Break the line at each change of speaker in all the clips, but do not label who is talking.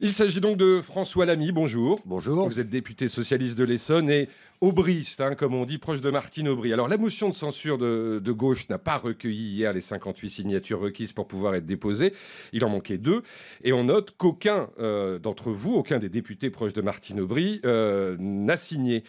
Il s'agit donc de François Lamy, bonjour. Bonjour. Vous êtes député socialiste de l'Essonne et aubriste, hein, comme on dit, proche de Martine Aubry. Alors la motion de censure de, gauche n'a pas recueilli hier les 58 signatures requises pour pouvoir être déposée. Il en manquait deux. Et on note qu'aucun euh, d'entre vous, aucun des députés proches de Martine Aubry euh, n'a signé.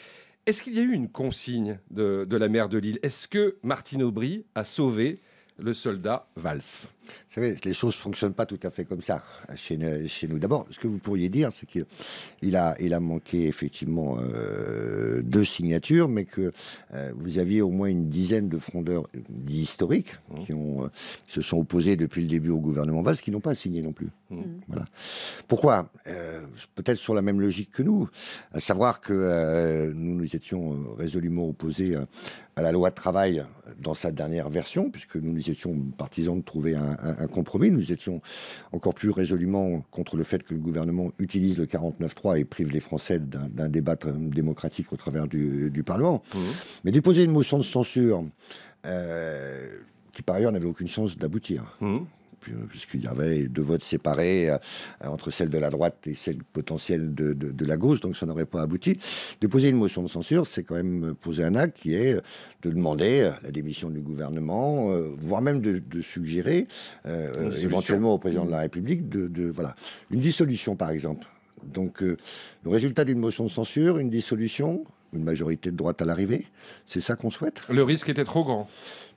Est-ce qu'il y a eu une consigne de, de la maire de Lille Est-ce que Martine Aubry a sauvé le soldat Valls. Vous
savez, les choses ne fonctionnent pas tout à fait comme ça chez, nous. D'abord, ce que vous pourriez dire, c'est qu'il a, manqué effectivement euh, deux signatures, mais que euh, vous aviez au moins une dizaine de frondeurs dits historiques mmh. euh, qui, se sont opposés depuis le début au gouvernement Valls, qui n'ont pas signé non plus. Mmh. Pourquoi euh, Peut-être sur la même logique que nous, à savoir que euh, nous nous étions euh, résolument opposés à la loi de travail dans sa dernière version, puisque nous nous étions partisans de trouver un, compromis. Nous étions encore plus résolument contre le fait que le gouvernement utilise le 49.3 et prive les Français d'un débat démocratique au travers du, Parlement. Mmh. Mais déposer une motion de censure. qui par ailleurs n'avait aucune chance d'aboutir. Mmh puisqu'il y avait deux votes séparés euh, entre celle de la droite et celle potentielle de, de, la gauche, donc ça n'aurait pas abouti. Déposer une motion de censure, c'est quand même poser un acte qui est de demander la démission du gouvernement, euh, voire même de, suggérer euh, éventuellement au président de la mmh. République de, voilà une dissolution, par exemple. Donc le résultat d'une motion de censure, une dissolution, une majorité de droite à l'arrivée, c'est ça qu'on souhaite.
Le risque était trop grand.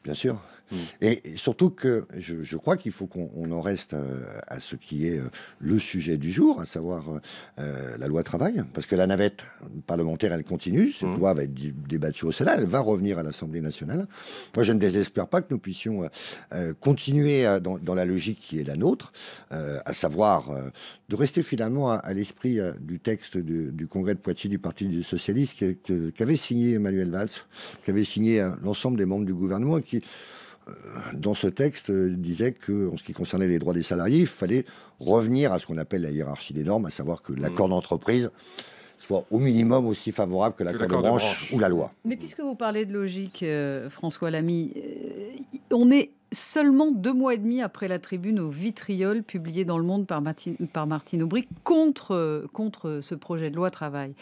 Bien sûr. Mm. Et surtout que je, crois qu'il faut qu'on en reste euh, à ce qui est euh, le sujet du jour, à savoir euh, la loi travail, parce que la navette parlementaire, elle continue, cette mm. loi va être débattue au Sénat, elle va revenir à l'Assemblée nationale. Moi, je ne désespère pas que nous puissions continuer dans, la logique qui est la nôtre, à savoir de rester finalement à, l'esprit du texte du Congrès de Poitiers du Parti socialiste qu'avait signé Emmanuel Valls, qu'avait signé l'ensemble des membres du gouvernement. Qui qui, euh, dans ce texte, euh, disait que, en ce qui concernait les droits des salariés, il fallait revenir à ce qu'on appelle la hiérarchie des normes, à savoir que l'accord mm. d'entreprise soit au minimum aussi favorable que l'accord de, branche ou la loi.
Mais puisque vous parlez de logique, euh, François Lamy, on est seulement deux mois et demi après la tribune au vitriol publiée dans Le Monde par, par Martine Aubry contre, contre ce projet de loi travail.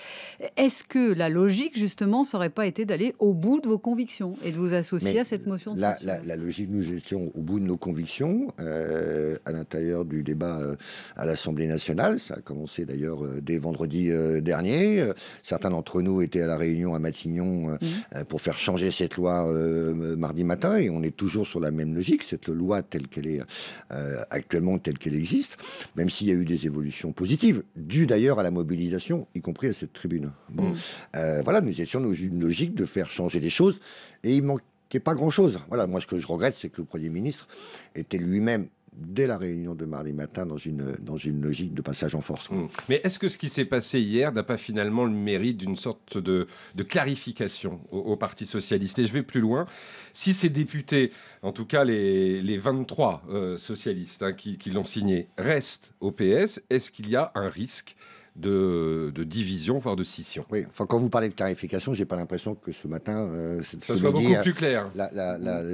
Est-ce que la logique, justement, ça aurait pas été d'aller au bout de vos convictions et de vous associer à cette motion de la,
la, la, logique, nous étions au bout de nos convictions euh, à l'intérieur du débat euh, à l'Assemblée nationale. Ça a commencé d'ailleurs euh, dès vendredi dernier. Certains d'entre nous étaient à la réunion à Matignon mmh. pour faire changer cette loi mardi matin et on est toujours sur la même logique cette loi telle qu'elle est euh, actuellement, telle qu'elle existe, même s'il y a eu des évolutions positives, dues d'ailleurs à la mobilisation, y compris à cette tribune. Mm. Euh, voilà, nous étions dans une logique de faire changer les choses, et il manquait pas grand-chose. Voilà, moi ce que je regrette, c'est que le Premier ministre était lui-même dès la réunion de mardi matin dans une, dans une logique de passage en force. Mmh.
Mais est-ce que ce qui s'est passé hier n'a pas finalement le mérite d'une sorte de, clarification au, Parti socialiste Et je vais plus loin. Si ces députés, en tout cas les, les 23 euh, socialistes hein, qui, qui l'ont signé, restent au PS, est-ce qu'il y a un risque de, division, voire de scission. Oui, enfin, quand vous parlez de clarification,
je n'ai pas l'impression que ce matin, euh, ce, soit plus clair.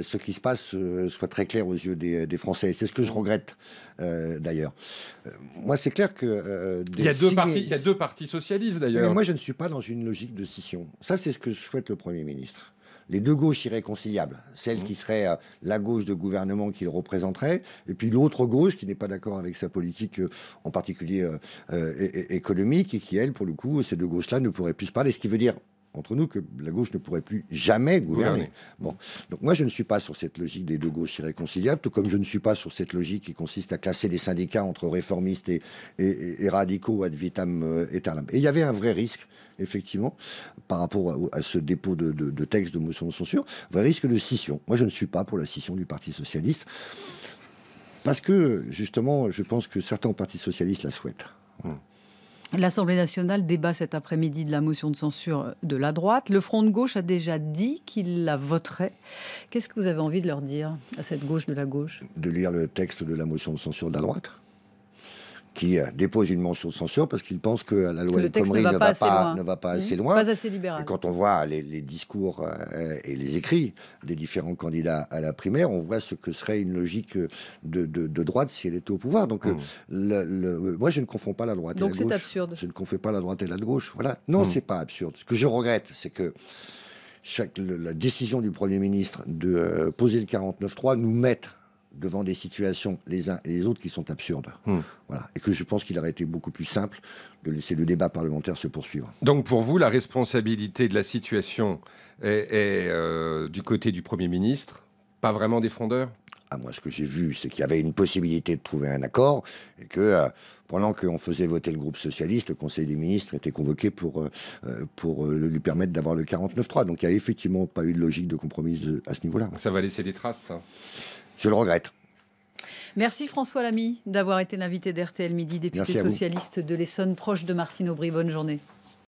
ce qui se passe euh, soit très clair aux yeux des, Français. C'est ce que je regrette euh, d'ailleurs. moi, c'est clair que il y a deux partis, il
y a deux partis socialistes d'ailleurs. Moi, je ne suis pas dans une logique de
scission. Ça, c'est ce que souhaite le Premier ministre les deux gauches irréconciliables, celle mmh. qui serait euh, la gauche de gouvernement qu'il représenterait, et puis l'autre gauche qui n'est pas d'accord avec sa politique, euh, en particulier euh, économique, et qui, elle, pour le coup, ces deux gauches-là ne pourraient plus se parler, ce qui veut dire entre nous que la gauche ne pourrait plus jamais gouverner. Bon. Donc moi, je ne suis pas sur cette logique des deux gauches irréconciliables, tout comme je ne suis pas sur cette logique qui consiste à classer des syndicats entre réformistes et, radicaux ad vitam euh, aeternam. Et il y avait un vrai risque, effectivement, par rapport à, ce dépôt de, textes de, texte de motion de censure, vrai risque de scission. Moi, je ne suis pas pour la scission du Parti socialiste, parce que, justement, je pense que certains partis socialistes la souhaitent. Hum.
L'Assemblée nationale débat cet après-midi de la motion de censure de la droite. Le Front de gauche a déjà dit qu'il la voterait. Qu'est-ce que vous avez envie de leur dire à cette gauche de la gauche
De lire le texte de la motion de censure de la droite qui euh, dépose une mention de censure parce qu'il pense que la loi de Khomri ne, va pas, mmh. assez loin. quand on voit les, discours euh, et les écrits des différents candidats à la primaire, on voit ce que serait une logique euh, de, droite si elle était au pouvoir. Donc, mmh. le, moi, je ne confonds pas la droite et la gauche. Donc, c'est absurde. Je ne confonds pas la droite et la gauche. Voilà. Non, ce mmh. c'est pas absurde. Ce que je regrette, c'est que chaque, la décision du Premier ministre de poser le 49.3 nous mette devant des situations les uns et les autres qui sont absurdes. Hmm. Voilà. Et que je pense qu'il aurait été beaucoup plus simple de laisser le débat parlementaire se poursuivre.
Donc pour vous, la responsabilité de la situation est, euh, du côté du Premier ministre, pas vraiment des frondeurs
ah, moi, ce que j'ai vu, c'est qu'il y avait une possibilité de trouver un accord et que euh, pendant qu'on faisait voter le groupe socialiste, le Conseil des ministres était convoqué pour, euh, pour lui permettre d'avoir le 49-3. Donc, il n'y a effectivement pas eu de logique de compromis à ce niveau-là.
Ça va laisser des traces, ça je le regrette. Merci François Lamy d'avoir été l'invité d'RTL Midi, député socialiste de l'Essonne, proche de Martine Aubry. Bonne journée.